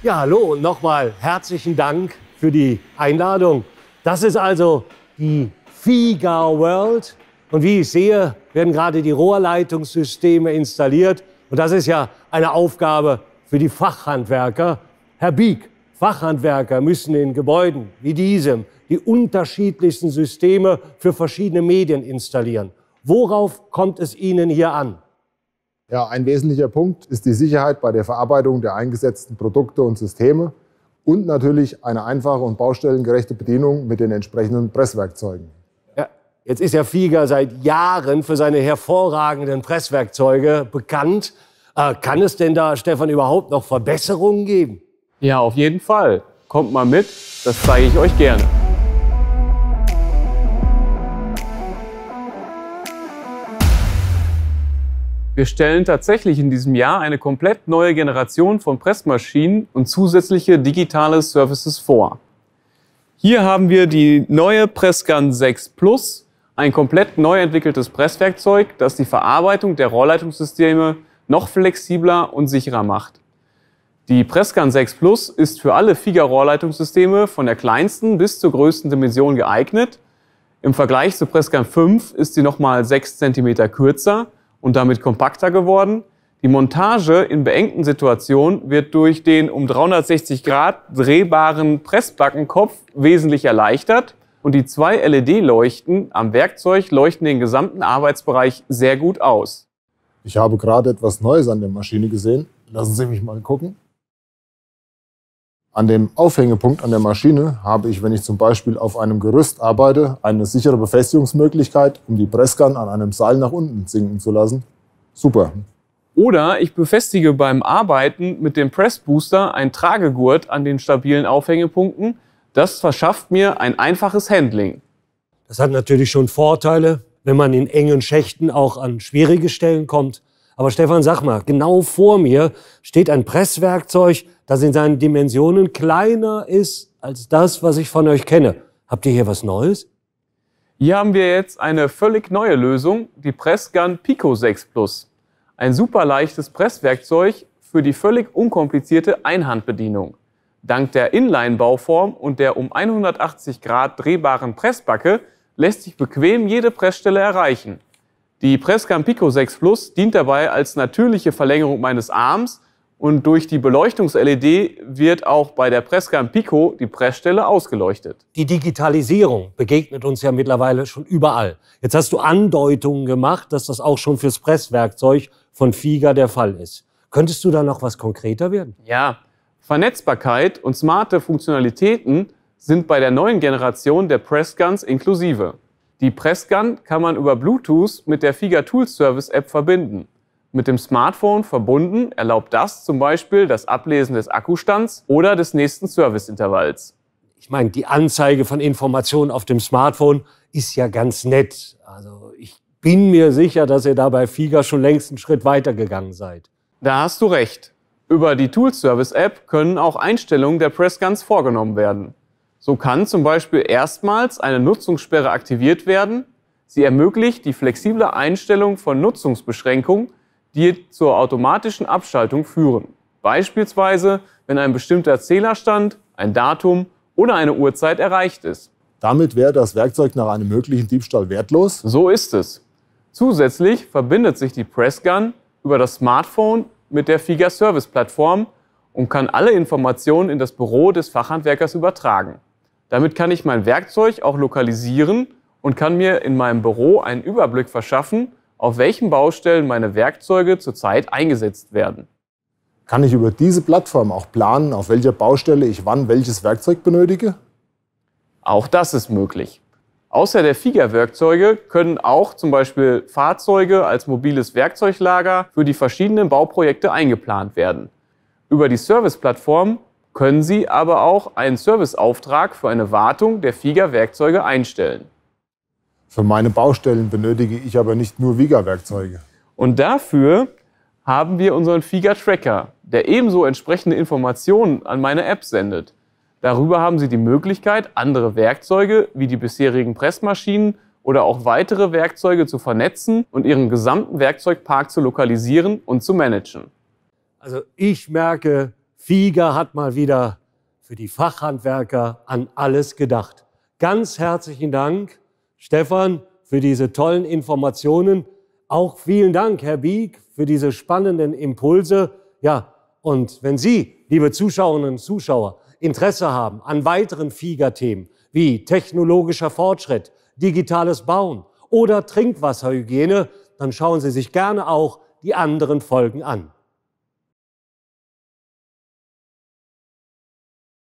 Ja, hallo und nochmal herzlichen Dank für die Einladung. Das ist also die FIGA World. Und wie ich sehe, werden gerade die Rohrleitungssysteme installiert. Und das ist ja eine Aufgabe für die Fachhandwerker. Herr Bieg, Fachhandwerker müssen in Gebäuden wie diesem die unterschiedlichsten Systeme für verschiedene Medien installieren. Worauf kommt es Ihnen hier an? Ja, ein wesentlicher Punkt ist die Sicherheit bei der Verarbeitung der eingesetzten Produkte und Systeme und natürlich eine einfache und baustellengerechte Bedienung mit den entsprechenden Presswerkzeugen. Ja, jetzt ist ja Fieger seit Jahren für seine hervorragenden Presswerkzeuge bekannt. Äh, kann es denn da, Stefan, überhaupt noch Verbesserungen geben? Ja, auf jeden Fall. Kommt mal mit, das zeige ich euch gerne. Wir stellen tatsächlich in diesem Jahr eine komplett neue Generation von Pressmaschinen und zusätzliche digitale Services vor. Hier haben wir die neue Pressgun 6 Plus, ein komplett neu entwickeltes Presswerkzeug, das die Verarbeitung der Rohrleitungssysteme noch flexibler und sicherer macht. Die Pressgun 6 Plus ist für alle FIGA-Rohrleitungssysteme von der kleinsten bis zur größten Dimension geeignet. Im Vergleich zur Pressgun 5 ist sie nochmal 6 cm kürzer und damit kompakter geworden. Die Montage in beengten Situationen wird durch den um 360 Grad drehbaren Pressbackenkopf wesentlich erleichtert und die zwei LED-Leuchten am Werkzeug leuchten den gesamten Arbeitsbereich sehr gut aus. Ich habe gerade etwas Neues an der Maschine gesehen. Lassen Sie mich mal gucken. An dem Aufhängepunkt an der Maschine habe ich, wenn ich zum Beispiel auf einem Gerüst arbeite, eine sichere Befestigungsmöglichkeit, um die Pressgun an einem Seil nach unten sinken zu lassen. Super. Oder ich befestige beim Arbeiten mit dem Pressbooster ein Tragegurt an den stabilen Aufhängepunkten. Das verschafft mir ein einfaches Handling. Das hat natürlich schon Vorteile, wenn man in engen Schächten auch an schwierige Stellen kommt. Aber Stefan, sag mal, genau vor mir steht ein Presswerkzeug, das in seinen Dimensionen kleiner ist als das, was ich von euch kenne. Habt ihr hier was Neues? Hier haben wir jetzt eine völlig neue Lösung, die Pressgun Pico 6 Plus. Ein super leichtes Presswerkzeug für die völlig unkomplizierte Einhandbedienung. Dank der Inline-Bauform und der um 180 Grad drehbaren Pressbacke lässt sich bequem jede Pressstelle erreichen. Die Pico 6 Plus dient dabei als natürliche Verlängerung meines Arms und durch die Beleuchtungs-LED wird auch bei der Pico die Pressstelle ausgeleuchtet. Die Digitalisierung begegnet uns ja mittlerweile schon überall. Jetzt hast du Andeutungen gemacht, dass das auch schon fürs Presswerkzeug von Figa der Fall ist. Könntest du da noch was konkreter werden? Ja, Vernetzbarkeit und smarte Funktionalitäten sind bei der neuen Generation der Pressguns inklusive. Die Pressgun kann man über Bluetooth mit der FIGA Tools Service App verbinden. Mit dem Smartphone verbunden erlaubt das zum Beispiel das Ablesen des Akkustands oder des nächsten Serviceintervalls. Ich meine, die Anzeige von Informationen auf dem Smartphone ist ja ganz nett. Also ich bin mir sicher, dass ihr da bei FIGA schon längst einen Schritt weitergegangen seid. Da hast du recht. Über die Tool Service App können auch Einstellungen der Pressguns vorgenommen werden. So kann zum Beispiel erstmals eine Nutzungssperre aktiviert werden. Sie ermöglicht die flexible Einstellung von Nutzungsbeschränkungen, die zur automatischen Abschaltung führen. Beispielsweise, wenn ein bestimmter Zählerstand, ein Datum oder eine Uhrzeit erreicht ist. Damit wäre das Werkzeug nach einem möglichen Diebstahl wertlos? So ist es. Zusätzlich verbindet sich die Pressgun über das Smartphone mit der FIGA Service Plattform und kann alle Informationen in das Büro des Fachhandwerkers übertragen. Damit kann ich mein Werkzeug auch lokalisieren und kann mir in meinem Büro einen Überblick verschaffen, auf welchen Baustellen meine Werkzeuge zurzeit eingesetzt werden. Kann ich über diese Plattform auch planen, auf welcher Baustelle ich wann welches Werkzeug benötige? Auch das ist möglich. Außer der FIGA-Werkzeuge können auch zum Beispiel Fahrzeuge als mobiles Werkzeuglager für die verschiedenen Bauprojekte eingeplant werden. Über die Service-Plattform können Sie aber auch einen Serviceauftrag für eine Wartung der Figa-Werkzeuge einstellen. Für meine Baustellen benötige ich aber nicht nur figa werkzeuge Und dafür haben wir unseren Figa-Tracker, der ebenso entsprechende Informationen an meine App sendet. Darüber haben Sie die Möglichkeit, andere Werkzeuge wie die bisherigen Pressmaschinen oder auch weitere Werkzeuge zu vernetzen und Ihren gesamten Werkzeugpark zu lokalisieren und zu managen. Also ich merke, Fieger hat mal wieder für die Fachhandwerker an alles gedacht. Ganz herzlichen Dank, Stefan, für diese tollen Informationen. Auch vielen Dank, Herr Bieg, für diese spannenden Impulse. Ja, und wenn Sie, liebe Zuschauerinnen und Zuschauer, Interesse haben an weiteren Fieger-Themen wie technologischer Fortschritt, digitales Bauen oder Trinkwasserhygiene, dann schauen Sie sich gerne auch die anderen Folgen an.